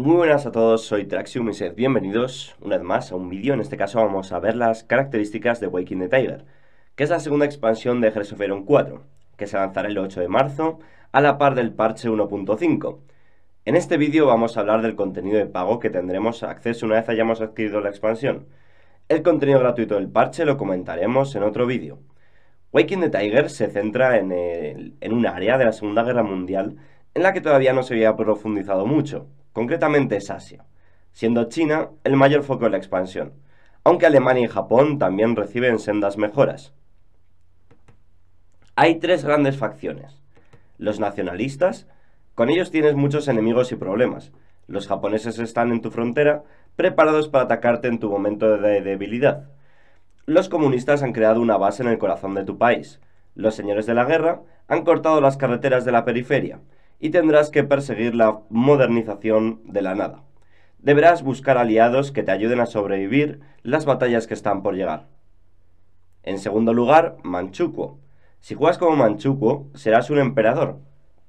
Muy buenas a todos, soy Traxium y sed bienvenidos una vez más a un vídeo, en este caso vamos a ver las características de Waking the Tiger, que es la segunda expansión de Heroes of Iron 4, que se lanzará el 8 de marzo, a la par del parche 1.5. En este vídeo vamos a hablar del contenido de pago que tendremos acceso una vez hayamos adquirido la expansión. El contenido gratuito del parche lo comentaremos en otro vídeo. Waking the Tiger se centra en, en un área de la Segunda Guerra Mundial en la que todavía no se había profundizado mucho, concretamente es Asia, siendo China el mayor foco de la expansión, aunque Alemania y Japón también reciben sendas mejoras. Hay tres grandes facciones. Los nacionalistas, con ellos tienes muchos enemigos y problemas. Los japoneses están en tu frontera, preparados para atacarte en tu momento de debilidad. Los comunistas han creado una base en el corazón de tu país. Los señores de la guerra han cortado las carreteras de la periferia, y tendrás que perseguir la modernización de la nada. Deberás buscar aliados que te ayuden a sobrevivir las batallas que están por llegar. En segundo lugar, Manchukuo. Si juegas como Manchukuo, serás un emperador,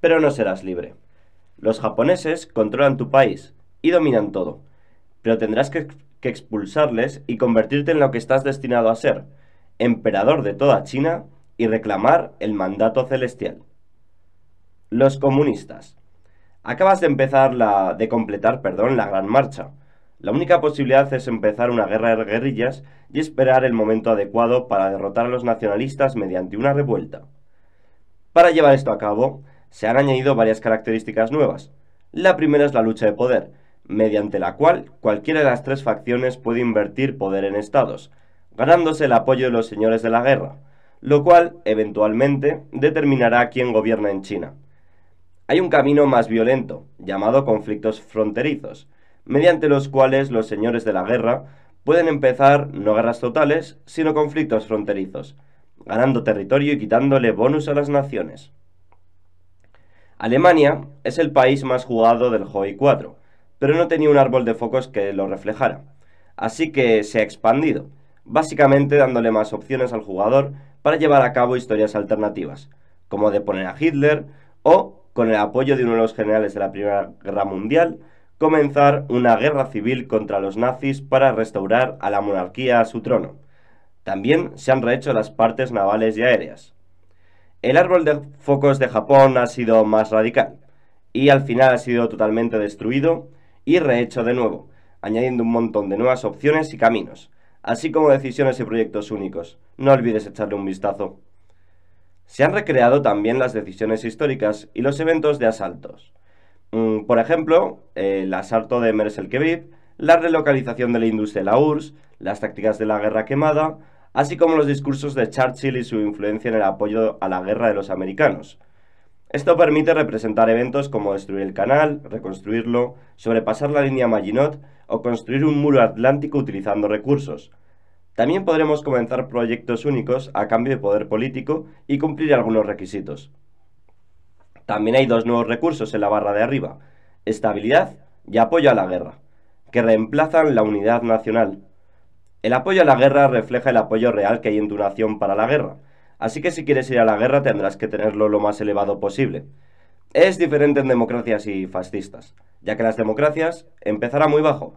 pero no serás libre. Los japoneses controlan tu país y dominan todo, pero tendrás que, que expulsarles y convertirte en lo que estás destinado a ser, emperador de toda China y reclamar el mandato celestial. Los comunistas. Acabas de empezar la. de completar, perdón, la gran marcha. La única posibilidad es empezar una guerra de guerrillas y esperar el momento adecuado para derrotar a los nacionalistas mediante una revuelta. Para llevar esto a cabo, se han añadido varias características nuevas. La primera es la lucha de poder, mediante la cual cualquiera de las tres facciones puede invertir poder en estados, ganándose el apoyo de los señores de la guerra, lo cual, eventualmente, determinará quién gobierna en China. Hay un camino más violento, llamado conflictos fronterizos, mediante los cuales los señores de la guerra pueden empezar no guerras totales, sino conflictos fronterizos, ganando territorio y quitándole bonus a las naciones. Alemania es el país más jugado del Hoi 4, pero no tenía un árbol de focos que lo reflejara, así que se ha expandido, básicamente dándole más opciones al jugador para llevar a cabo historias alternativas, como de poner a Hitler o con el apoyo de uno de los generales de la Primera Guerra Mundial, comenzar una guerra civil contra los nazis para restaurar a la monarquía a su trono. También se han rehecho las partes navales y aéreas. El árbol de focos de Japón ha sido más radical, y al final ha sido totalmente destruido y rehecho de nuevo, añadiendo un montón de nuevas opciones y caminos, así como decisiones y proyectos únicos. No olvides echarle un vistazo. Se han recreado también las decisiones históricas y los eventos de asaltos. Mm, por ejemplo, el asalto de Mers el la relocalización de la industria de la URSS, las tácticas de la guerra quemada, así como los discursos de Churchill y su influencia en el apoyo a la guerra de los americanos. Esto permite representar eventos como destruir el canal, reconstruirlo, sobrepasar la línea Maginot o construir un muro atlántico utilizando recursos, también podremos comenzar proyectos únicos a cambio de poder político y cumplir algunos requisitos. También hay dos nuevos recursos en la barra de arriba, estabilidad y apoyo a la guerra, que reemplazan la unidad nacional. El apoyo a la guerra refleja el apoyo real que hay en tu nación para la guerra, así que si quieres ir a la guerra tendrás que tenerlo lo más elevado posible. Es diferente en democracias y fascistas, ya que las democracias empezará muy bajo,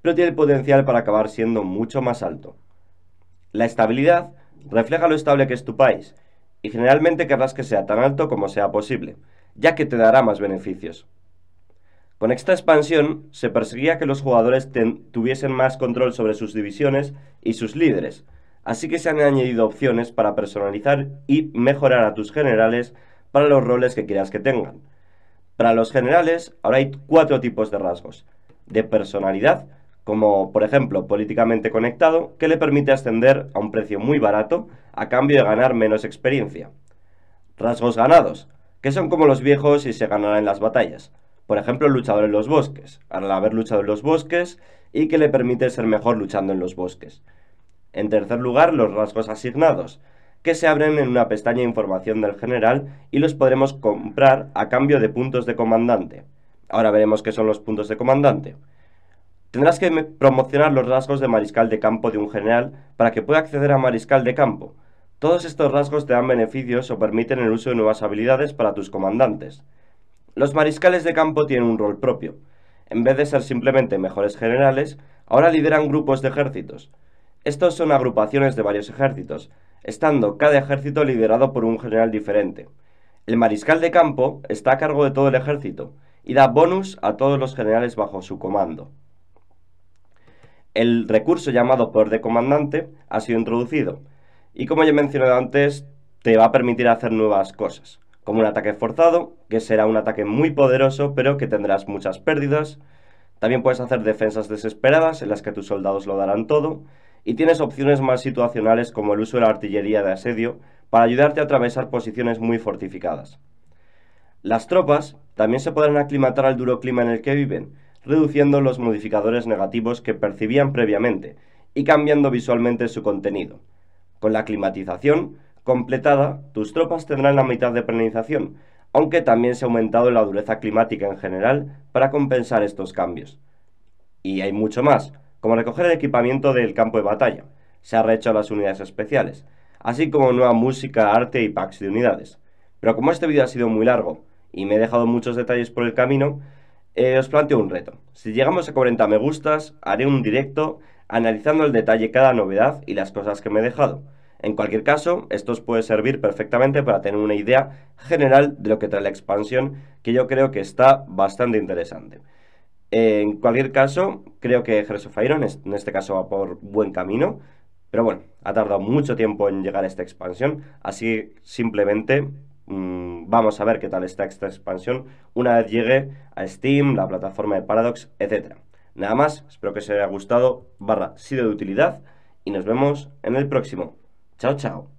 pero tiene el potencial para acabar siendo mucho más alto. La estabilidad refleja lo estable que es tu país y generalmente querrás que sea tan alto como sea posible, ya que te dará más beneficios. Con esta expansión se perseguía que los jugadores tuviesen más control sobre sus divisiones y sus líderes, así que se han añadido opciones para personalizar y mejorar a tus generales para los roles que quieras que tengan. Para los generales, ahora hay cuatro tipos de rasgos, de personalidad, como por ejemplo Políticamente Conectado, que le permite ascender a un precio muy barato a cambio de ganar menos experiencia. Rasgos ganados, que son como los viejos y se ganarán en las batallas. Por ejemplo, luchador en los bosques, al haber luchado en los bosques y que le permite ser mejor luchando en los bosques. En tercer lugar, los rasgos asignados, que se abren en una pestaña de información del general y los podremos comprar a cambio de puntos de comandante. Ahora veremos qué son los puntos de comandante. Tendrás que promocionar los rasgos de mariscal de campo de un general para que pueda acceder a mariscal de campo. Todos estos rasgos te dan beneficios o permiten el uso de nuevas habilidades para tus comandantes. Los mariscales de campo tienen un rol propio. En vez de ser simplemente mejores generales, ahora lideran grupos de ejércitos. Estos son agrupaciones de varios ejércitos, estando cada ejército liderado por un general diferente. El mariscal de campo está a cargo de todo el ejército y da bonus a todos los generales bajo su comando el recurso llamado poder de comandante ha sido introducido y como ya he mencionado antes, te va a permitir hacer nuevas cosas, como un ataque forzado, que será un ataque muy poderoso pero que tendrás muchas pérdidas. También puedes hacer defensas desesperadas en las que tus soldados lo darán todo y tienes opciones más situacionales como el uso de la artillería de asedio para ayudarte a atravesar posiciones muy fortificadas. Las tropas también se podrán aclimatar al duro clima en el que viven, reduciendo los modificadores negativos que percibían previamente y cambiando visualmente su contenido. Con la climatización completada, tus tropas tendrán la mitad de penalización, aunque también se ha aumentado la dureza climática en general para compensar estos cambios. Y hay mucho más, como recoger el equipamiento del campo de batalla, se ha rehecho las unidades especiales, así como nueva música, arte y packs de unidades. Pero como este vídeo ha sido muy largo y me he dejado muchos detalles por el camino, eh, os planteo un reto. Si llegamos a 40 me gustas, haré un directo analizando el detalle cada novedad y las cosas que me he dejado. En cualquier caso, esto os puede servir perfectamente para tener una idea general de lo que trae la expansión, que yo creo que está bastante interesante. en cualquier caso, creo que Heroes of en este caso va por buen camino, pero bueno, ha tardado mucho tiempo en llegar a esta expansión, así simplemente Mm, vamos a ver qué tal está esta expansión una vez llegue a Steam, la plataforma de Paradox, etcétera. Nada más, espero que os haya gustado, barra sido de utilidad y nos vemos en el próximo. Chao, chao.